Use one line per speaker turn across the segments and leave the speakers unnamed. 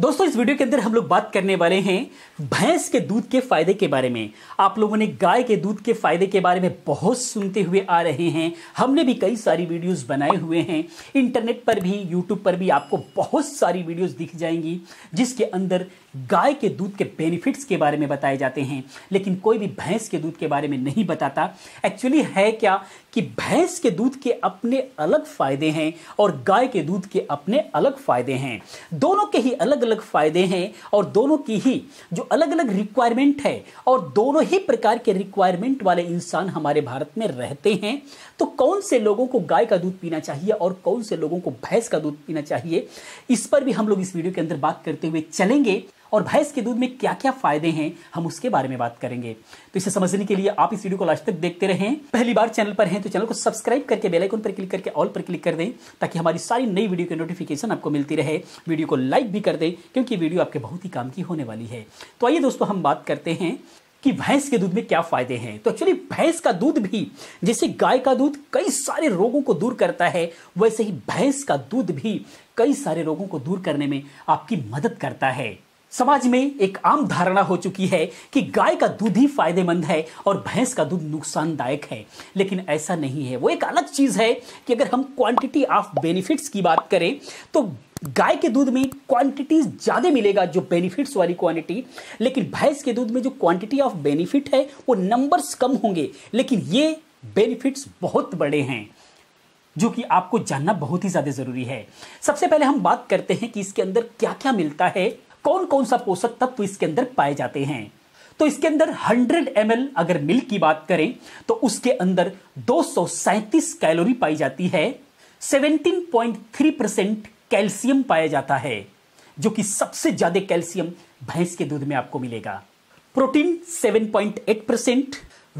दोस्तों इस वीडियो के अंदर हम लोग बात करने वाले हैं भैंस के दूध के फायदे के बारे में आप लोगों ने गाय के दूध के फायदे के बारे में बहुत सुनते हुए आ रहे हैं हमने भी कई सारी वीडियोस बनाए हुए हैं इंटरनेट पर भी यूट्यूब पर भी आपको बहुत सारी वीडियोस दिख जाएंगी जिसके अंदर गाय के दूध के बेनिफिट्स के बारे में बताए जाते हैं लेकिन कोई भी भैंस के दूध के बारे में नहीं बताता एक्चुअली है क्या कि भैंस के दूध के अपने अलग फ़ायदे हैं और गाय के दूध के अपने अलग फ़ायदे हैं दोनों के ही अलग अलग फ़ायदे हैं और दोनों की ही जो अलग अलग रिक्वायरमेंट है और दोनों ही प्रकार के रिक्वायरमेंट वाले इंसान हमारे भारत में रहते हैं तो कौन से लोगों को गाय का दूध पीना चाहिए और कौन से लोगों को भैंस का दूध पीना चाहिए इस पर भी हम लोग इस वीडियो के अंदर बात करते हुए चलेंगे और भैंस के दूध में क्या क्या फायदे हैं हम उसके बारे में बात करेंगे तो इसे समझने के लिए आप इस वीडियो को लास्ट तक देखते रहें पहली बार चैनल पर हैं तो चैनल को सब्सक्राइब करके आइकन पर क्लिक करके ऑल पर क्लिक कर दें ताकि हमारी सारी नई वीडियो की नोटिफिकेशन आपको मिलती रहे वीडियो को लाइक भी कर दें क्योंकि वीडियो आपके बहुत ही काम की होने वाली है तो आइए दोस्तों हम बात करते हैं कि भैंस के दूध में क्या फायदे हैं तो एक्चुअली भैंस का दूध भी जैसे गाय का दूध कई सारे रोगों को दूर करता है वैसे ही भैंस का दूध भी कई सारे रोगों को दूर करने में आपकी मदद करता है समाज में एक आम धारणा हो चुकी है कि गाय का दूध ही फायदेमंद है और भैंस का दूध नुकसानदायक है लेकिन ऐसा नहीं है वो एक अलग चीज़ है कि अगर हम क्वांटिटी ऑफ बेनिफिट्स की बात करें तो गाय के दूध में क्वांटिटी ज़्यादा मिलेगा जो बेनिफिट्स वाली क्वांटिटी लेकिन भैंस के दूध में जो क्वांटिटी ऑफ बेनिफिट है वो नंबर्स कम होंगे लेकिन ये बेनिफिट्स बहुत बड़े हैं जो कि आपको जानना बहुत ही ज़्यादा ज़रूरी है सबसे पहले हम बात करते हैं कि इसके अंदर क्या क्या मिलता है कौन कौन सा पोषक तत्व इसके अंदर पाए जाते हैं तो इसके अंदर 100 एम अगर मिल्क की बात करें तो उसके अंदर दो कैलोरी पाई जाती है 17.3 परसेंट कैल्शियम पाया जाता है जो कि सबसे ज्यादा कैल्शियम भैंस के दूध में आपको मिलेगा protein 7.8 percent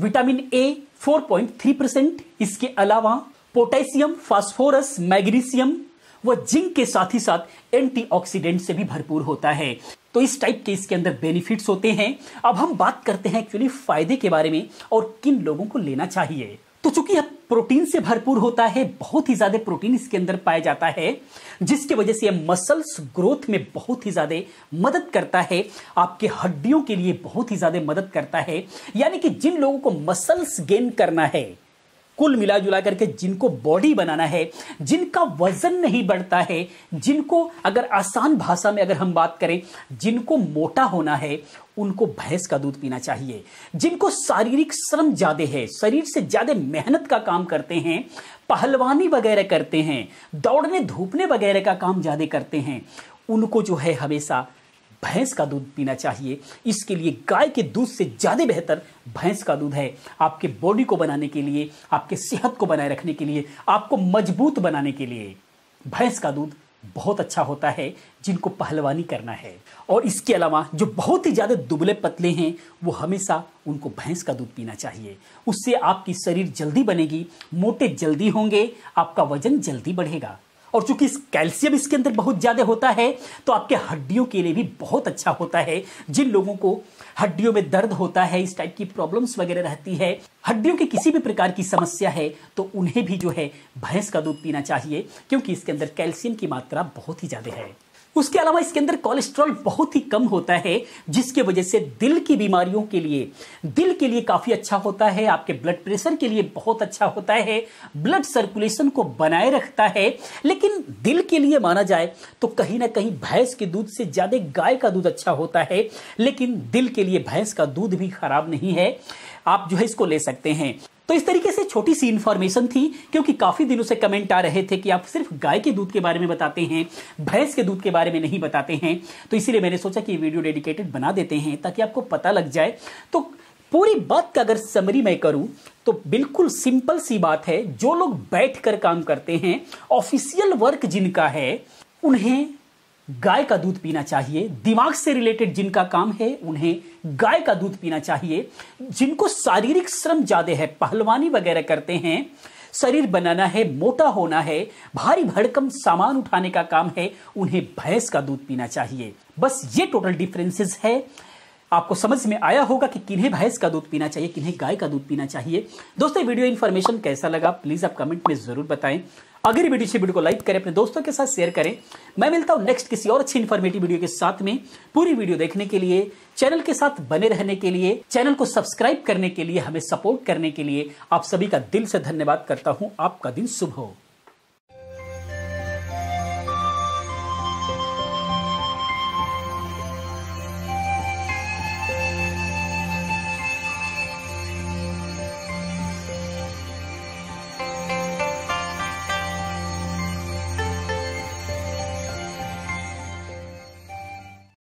vitamin A 4.3 percent इसके अलावा पोटेशियम फास्फोरस मैग्नीशियम वह जिंक के साथ ही साथ एंटीऑक्सीडेंट से भी भरपूर होता है तो इस टाइप के इसके अंदर बेनिफिट्स होते हैं अब हम बात करते हैं एक्चुअली फायदे के बारे में और किन लोगों को लेना चाहिए तो चूंकि यह प्रोटीन से भरपूर होता है बहुत ही ज्यादा प्रोटीन इसके अंदर पाया जाता है जिसके वजह से यह मसल्स ग्रोथ में बहुत ही ज्यादा मदद करता है आपके हड्डियों के लिए बहुत ही ज्यादा मदद करता है यानी कि जिन लोगों को मसल्स गेन करना है कुल मिला जुला करके जिनको बॉडी बनाना है जिनका वजन नहीं बढ़ता है जिनको अगर आसान भाषा में अगर हम बात करें जिनको मोटा होना है उनको भैंस का दूध पीना चाहिए जिनको शारीरिक श्रम ज्यादा है शरीर से ज्यादा मेहनत का काम करते हैं पहलवानी वगैरह करते हैं दौड़ने धूपने वगैरह का काम ज्यादा करते हैं उनको जो है हमेशा भैंस का दूध पीना चाहिए इसके लिए गाय के दूध से ज़्यादा बेहतर भैंस का दूध है आपके बॉडी को बनाने के लिए आपके सेहत को बनाए रखने के लिए आपको मजबूत बनाने के लिए भैंस का दूध बहुत अच्छा होता है जिनको पहलवानी करना है और इसके अलावा जो बहुत ही ज़्यादा दुबले पतले हैं वो हमेशा उनको भैंस का दूध पीना चाहिए उससे आपकी शरीर जल्दी बनेगी मोटे जल्दी होंगे आपका वजन जल्दी बढ़ेगा और चूंकि कैल्शियम इसके अंदर बहुत ज़्यादा होता है तो आपके हड्डियों के लिए भी बहुत अच्छा होता है जिन लोगों को हड्डियों में दर्द होता है इस टाइप की प्रॉब्लम्स वगैरह रहती है हड्डियों की किसी भी प्रकार की समस्या है तो उन्हें भी जो है भैंस का दूध पीना चाहिए क्योंकि इसके अंदर कैल्शियम की मात्रा बहुत ही ज़्यादा है उसके अलावा इसके अंदर कोलेस्ट्रॉल बहुत ही कम होता है जिसके वजह से दिल की बीमारियों के लिए दिल के लिए काफ़ी अच्छा होता है आपके ब्लड प्रेशर के लिए बहुत अच्छा होता है ब्लड सर्कुलेशन को बनाए रखता है लेकिन दिल के लिए माना जाए तो कहीं ना कहीं भैंस के दूध से ज़्यादा गाय का दूध अच्छा होता है लेकिन दिल के लिए भैंस का दूध भी खराब नहीं है आप जो है इसको ले सकते हैं तो इस तरीके से छोटी सी इन्फॉर्मेशन थी क्योंकि काफ़ी दिनों से कमेंट आ रहे थे कि आप सिर्फ गाय के दूध के बारे में बताते हैं भैंस के दूध के बारे में नहीं बताते हैं तो इसीलिए मैंने सोचा कि वीडियो डेडिकेटेड बना देते हैं ताकि आपको पता लग जाए तो पूरी बात का अगर समरी मैं करूं तो बिल्कुल सिंपल सी बात है जो लोग बैठकर काम करते हैं ऑफिशियल वर्क जिनका है उन्हें गाय का दूध पीना चाहिए दिमाग से रिलेटेड जिनका काम है उन्हें गाय का दूध पीना चाहिए जिनको शारीरिक श्रम ज्यादा है पहलवानी वगैरह करते हैं शरीर बनाना है मोटा होना है भारी भड़कम सामान उठाने का काम है उन्हें भैंस का दूध पीना चाहिए बस ये टोटल डिफरेंसेस है आपको समझ में आया होगा कि किन्हें भैंस का दूध पीना चाहिए किन्हें गाय का दूध पीना चाहिए दोस्तों वीडियो इन्फॉर्मेशन कैसा लगा प्लीज़ आप कमेंट में ज़रूर बताएं अगर ये वीडियो वीडियो को लाइक करें अपने दोस्तों के साथ शेयर करें मैं मिलता हूं नेक्स्ट किसी और अच्छी इन्फॉर्मेटिव वीडियो के साथ में पूरी वीडियो देखने के लिए चैनल के साथ बने रहने के लिए चैनल को सब्सक्राइब करने के लिए हमें सपोर्ट करने के लिए आप सभी का दिल से धन्यवाद करता हूं आपका दिन शुभ हो